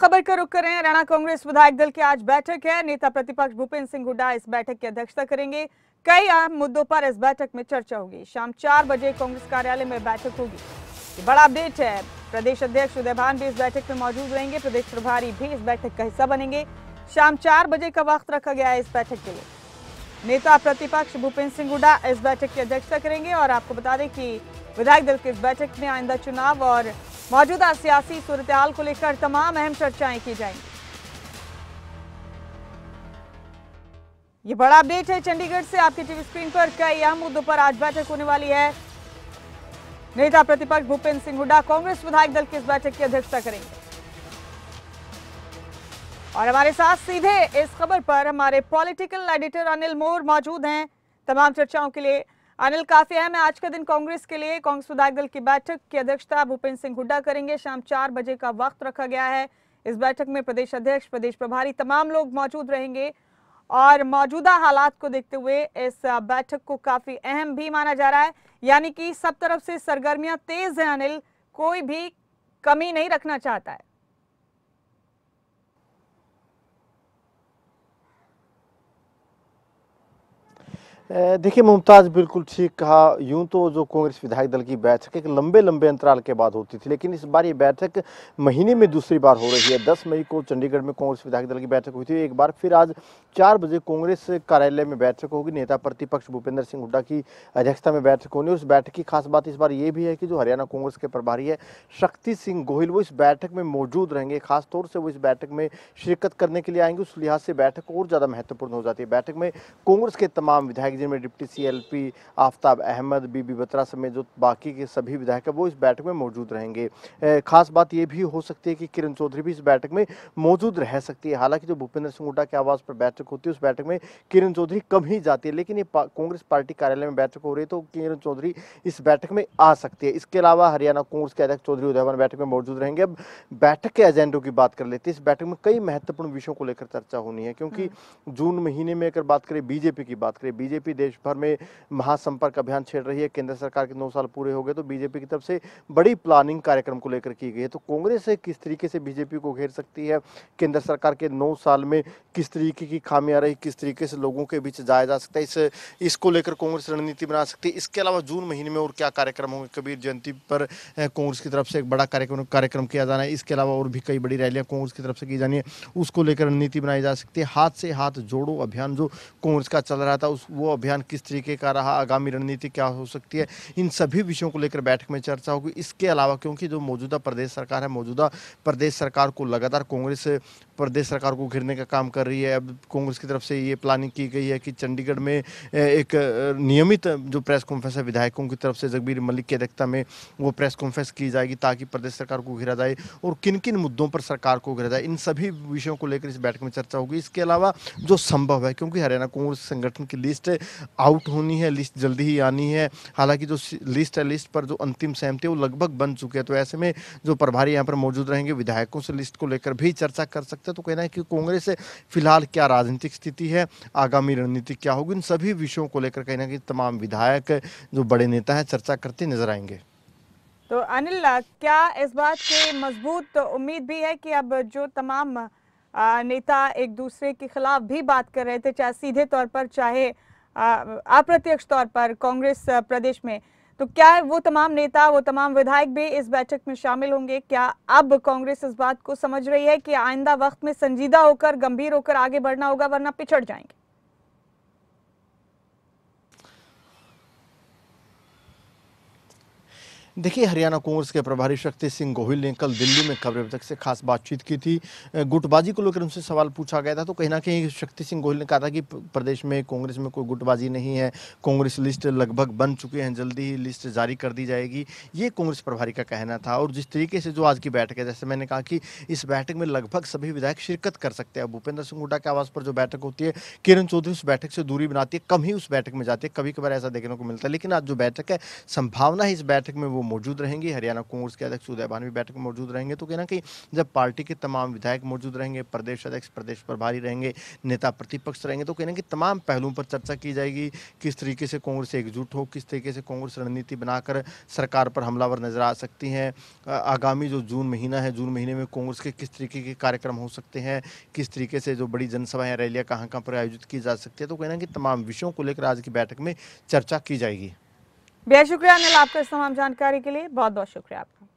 खबर का रुख करें हरियाणा कांग्रेस विधायक दल की आज बैठक है नेता प्रतिपक्ष भूपेंद्र सिंह हुड्डा इस बैठक की अध्यक्षता करेंगे कई अहम मुद्दों पर इस बैठक में चर्चा होगी शाम चार बजे कांग्रेस कार्यालय में बैठक होगी बड़ा अपडेट है प्रदेश अध्यक्ष उदयभान भी इस बैठक में मौजूद रहेंगे प्रदेश प्रभारी भी इस बैठक का हिस्सा बनेंगे शाम चार बजे का वक्त रखा गया है इस बैठक के लिए नेता प्रतिपक्ष भूपेंद्र सिंह हुड्डा इस बैठक की अध्यक्षता करेंगे और आपको बता दें कि विधायक दल की इस बैठक में आइंदा चुनाव और मौजूदा सियासी सूरत को लेकर तमाम अहम चर्चाएं की जाएंगी ये बड़ा अपडेट है चंडीगढ़ से आपके टीवी स्क्रीन पर कई अहम मुद्दों पर आज बैठक होने वाली है नेता प्रतिपक्ष भूपेंद्र सिंह हुड्डा कांग्रेस विधायक दल की इस बैठक की अध्यक्षता करेंगे और हमारे साथ सीधे इस खबर पर हमारे पॉलिटिकल एडिटर अनिल मोर मौजूद हैं तमाम चर्चाओं के लिए अनिल काफिया में आज का दिन कांग्रेस के लिए कांग्रेस विधायक दल की बैठक की अध्यक्षता भूपेंद्र सिंह हुड्डा करेंगे शाम चार बजे का वक्त रखा गया है इस बैठक में प्रदेश अध्यक्ष प्रदेश प्रभारी तमाम लोग मौजूद रहेंगे और मौजूदा हालात को देखते हुए इस बैठक को काफी अहम भी माना जा रहा है यानी कि सब तरफ से सरगर्मियां तेज है अनिल कोई भी कमी नहीं रखना चाहता है देखिए मुमताज़ बिल्कुल ठीक कहा यूं तो जो कांग्रेस विधायक दल की बैठक एक लंबे लंबे अंतराल के बाद होती थी लेकिन इस बार ये बैठक महीने में दूसरी बार हो रही है 10 मई को चंडीगढ़ में कांग्रेस विधायक दल की बैठक हुई थी एक बार फिर आज चार बजे कांग्रेस कार्यालय में बैठक होगी नेता प्रतिपक्ष भूपेंद्र सिंह हुड्डा की अध्यक्षता में बैठक होनी उस बैठक की खास बात इस बार ये भी है कि जो हरियाणा कांग्रेस के प्रभारी है शक्ति सिंह गोहिल वो इस बैठक में मौजूद रहेंगे खासतौर से वो इस बैठक में शिरकत करने के लिए आएंगे उस लिहाज से बैठक और ज़्यादा महत्वपूर्ण हो जाती है बैठक में कांग्रेस के तमाम विधायक डिप्टी में डिप्टी सीएलपी आफ्ताब अहमद बीबी बत्रा समेत जो बाकी के सभी विधायक है वो इस बैठक में मौजूद रहेंगे खास बात ये भी हो सकती है कि किरण चौधरी भी इस बैठक में मौजूद रह सकती है हालांकि जो भूपेंद्र सिंह हुड्डा के आवास पर बैठक होती है उस बैठक में किरण चौधरी कम ही जाती है लेकिन ये कांग्रेस पार्टी कार्यालय में बैठक हो रही है तो किरण चौधरी इस बैठक में आ सकती है इसके अलावा हरियाणा कांग्रेस के अध्यक्ष चौधरी उदयवान बैठक में मौजूद रहेंगे अब बैठक के एजेंडों की बात कर लेते हैं इस बैठक में कई महत्वपूर्ण विषयों को लेकर चर्चा होनी है क्योंकि हम्म। जून महीने में अगर बात करें बीजेपी की बात करें बीजेपी बीजेपी देश भर में महासंपर्क अभियान छेड़ रही है केंद्र सरकार के नौ साल पूरे हो गए तो बीजेपी की तरफ से बड़ी प्लानिंग कार्यक्रम को लेकर की गई है तो कांग्रेस किस तरीके से बीजेपी को घेर सकती है केंद्र सरकार के नौ साल में किस तरीके की खामियां रही किस तरीके से लोगों के बीच जाया जा सकता है इस इसको लेकर कांग्रेस रणनीति बना सकती है इसके अलावा जून महीने में और क्या कार्यक्रम होंगे कबीर जयंती पर कांग्रेस की तरफ से एक बड़ा कार्यक्रम कार्यक्रम किया जाना है इसके अलावा और भी कई बड़ी रैलियां कांग्रेस की तरफ से की जानी है उसको लेकर रणनीति बनाई जा सकती है हाथ से हाथ जोड़ो अभियान जो कांग्रेस का चल रहा था उस वो अभियान किस तरीके का रहा आगामी रणनीति क्या हो सकती है इन सभी विषयों को लेकर बैठक में चर्चा होगी इसके अलावा क्योंकि जो मौजूदा प्रदेश सरकार है मौजूदा प्रदेश सरकार को लगातार कांग्रेस प्रदेश सरकार को घिरने का काम कर रही है अब कांग्रेस की तरफ से ये प्लानिंग की गई है कि चंडीगढ़ में एक नियमित जो प्रेस कॉन्फ्रेंस है विधायकों की तरफ से जगबीर मलिक की अध्यक्षता में वो प्रेस कॉन्फ्रेंस की जाएगी ताकि प्रदेश सरकार को घिरा जाए और किन किन मुद्दों पर सरकार को घिरा जाए इन सभी विषयों को लेकर इस बैठक में चर्चा होगी इसके अलावा जो संभव है क्योंकि हरियाणा कांग्रेस संगठन की लिस्ट आउट होनी है लिस्ट जल्दी ही आनी है हालांकि जो लिस्ट है लिस्ट पर जो अंतिम सहमति है वो लगभग बन चुके हैं तो ऐसे में जो प्रभारी यहाँ पर मौजूद रहेंगे विधायकों से लिस्ट को लेकर भी चर्चा कर सकते सकता है तो कहना है कि कांग्रेस फिलहाल क्या राजनीतिक स्थिति है आगामी रणनीति क्या होगी इन सभी विषयों को लेकर कहना कि तमाम विधायक जो बड़े नेता हैं चर्चा करते नजर आएंगे तो अनिल क्या इस बात की मजबूत उम्मीद भी है कि अब जो तमाम नेता एक दूसरे के खिलाफ भी बात कर रहे थे चाहे सीधे तौर पर चाहे अप्रत्यक्ष तौर पर कांग्रेस प्रदेश में तो क्या वो तमाम नेता वो तमाम विधायक भी इस बैठक में शामिल होंगे क्या अब कांग्रेस इस बात को समझ रही है कि आइंदा वक्त में संजीदा होकर गंभीर होकर आगे बढ़ना होगा वरना पिछड़ जाएंगे देखिए हरियाणा कांग्रेस के प्रभारी शक्ति सिंह गोहिल ने कल दिल्ली में खबर तक से खास बातचीत की थी गुटबाजी को लेकर उनसे सवाल पूछा गया था तो कहीं ना कहीं शक्ति सिंह गोहिल ने कहा था कि प्रदेश में कांग्रेस में कोई गुटबाजी नहीं है कांग्रेस लिस्ट लगभग बन चुके हैं जल्दी ही लिस्ट जारी कर दी जाएगी ये कांग्रेस प्रभारी का कहना था और जिस तरीके से जो आज की बैठक है जैसे मैंने कहा कि इस बैठक में लगभग सभी विधायक शिरकत कर सकते हैं भूपेंद्र सिंह हुड्डा के आवास पर जो बैठक होती है किरण चौधरी उस बैठक से दूरी बनाती है कम ही उस बैठक में जाती है कभी कभार ऐसा देखने को मिलता है लेकिन आज जो बैठक है संभावना है इस बैठक में वो वो मौजूद रहेंगे हरियाणा कांग्रेस के अध्यक्ष उदय भानवी बैठक में मौजूद रहेंगे तो कहना कि जब पार्टी के तमाम विधायक मौजूद रहेंगे प्रदेश अध्यक्ष प्रदेश प्रभारी रहेंगे नेता प्रतिपक्ष रहेंगे तो कहना कि तमाम पहलुओं पर चर्चा की जाएगी किस तरीके से कांग्रेस एकजुट हो किस तरीके से कांग्रेस रणनीति बनाकर सरकार पर हमलावर नजर आ सकती हैं आगामी जो जून महीना है जून महीने में कांग्रेस के किस तरीके के कार्यक्रम हो सकते हैं किस तरीके से जो बड़ी जनसभाएं रैलियाँ कहाँ कहाँ पर आयोजित की जा सकती है तो कहना कि तमाम विषयों को लेकर आज की बैठक में चर्चा की जाएगी बेहद शुक्रिया अनिल आपका इस तमाम जानकारी के लिए बहुत बहुत शुक्रिया आपका